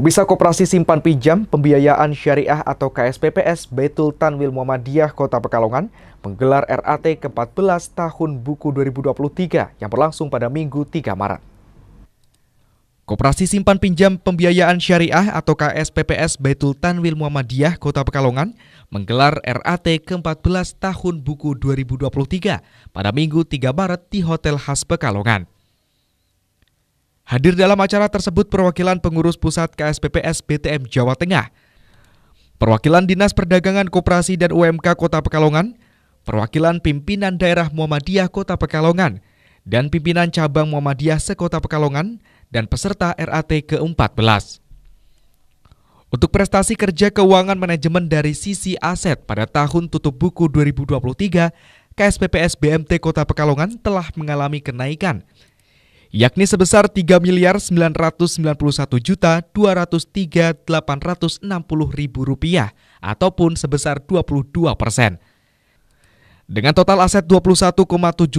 Pemirsa Koperasi Simpan Pinjam Pembiayaan Syariah atau KSPPS Betul Tanwil Muhammadiyah Kota Pekalongan menggelar RAT ke-14 Tahun Buku 2023 yang berlangsung pada Minggu 3 Maret. Koperasi Simpan Pinjam Pembiayaan Syariah atau KSPPS Betul Tanwil Muhammadiyah Kota Pekalongan menggelar RAT ke-14 Tahun Buku 2023 pada Minggu 3 Maret di Hotel Khas Pekalongan. Hadir dalam acara tersebut perwakilan pengurus pusat KSPPS BTM Jawa Tengah, perwakilan Dinas Perdagangan Koperasi dan UMK Kota Pekalongan, perwakilan pimpinan daerah Muhammadiyah Kota Pekalongan, dan pimpinan cabang Muhammadiyah sekota Pekalongan, dan peserta RAT ke-14. Untuk prestasi kerja keuangan manajemen dari sisi aset pada tahun tutup buku 2023, KSPPS BMT Kota Pekalongan telah mengalami kenaikan – yakni sebesar 3 miliar 991 juta 203 860 ribu rupiah ataupun sebesar 22 persen. Dengan total aset 21,7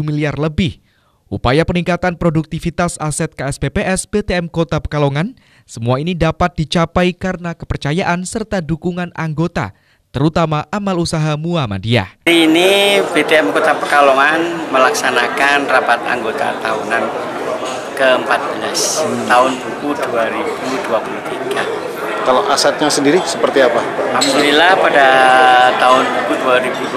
miliar lebih, upaya peningkatan produktivitas aset KSPPS PTM Kota Pekalongan, semua ini dapat dicapai karena kepercayaan serta dukungan anggota terutama amal usaha Muhammadiyah. Hari ini BTM Kota Pekalongan melaksanakan rapat anggota tahunan ke-14 hmm. tahun buku 2023 kalau asetnya sendiri seperti apa? Alhamdulillah pada tahun buku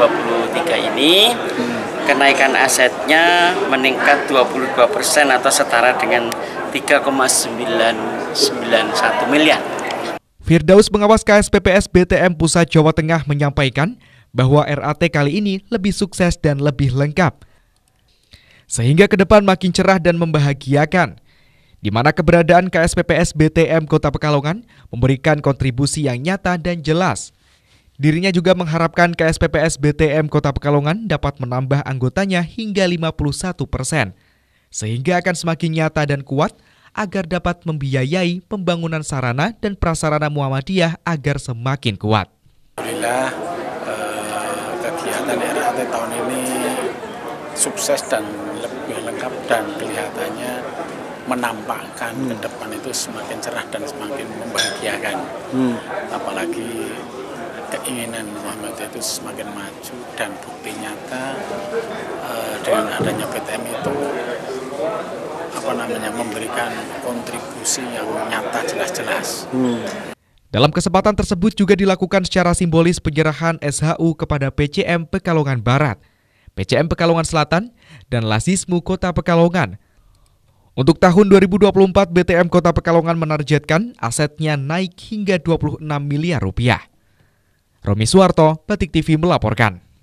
2023 ini hmm. kenaikan asetnya meningkat 22% atau setara dengan 3,991 miliar. Firdaus pengawas KSPPS BTM Pusat Jawa Tengah menyampaikan bahwa RAT kali ini lebih sukses dan lebih lengkap sehingga ke depan makin cerah dan membahagiakan. Di mana keberadaan KSPPS BTM Kota Pekalongan memberikan kontribusi yang nyata dan jelas. Dirinya juga mengharapkan KSPPS BTM Kota Pekalongan dapat menambah anggotanya hingga 51 persen, sehingga akan semakin nyata dan kuat agar dapat membiayai pembangunan sarana dan prasarana Muhammadiyah agar semakin kuat. Alhamdulillah eh, kegiatan RAT tahun ini sukses dan lebih lengkap dan kelihatannya menampakkan hmm. ke depan itu semakin cerah dan semakin membahagiakan. Hmm. Apalagi keinginan Muhammad itu semakin maju dan bukti nyata uh, dengan adanya PTM itu apa namanya memberikan kontribusi yang nyata jelas-jelas. Hmm. Dalam kesempatan tersebut juga dilakukan secara simbolis penyerahan SHU kepada PCM Pekalongan Barat. PCM Pekalongan Selatan, dan Lasismu Kota Pekalongan. Untuk tahun 2024, BTM Kota Pekalongan menargetkan asetnya naik hingga 26 miliar rupiah. Romi Suwarto, Batik TV melaporkan.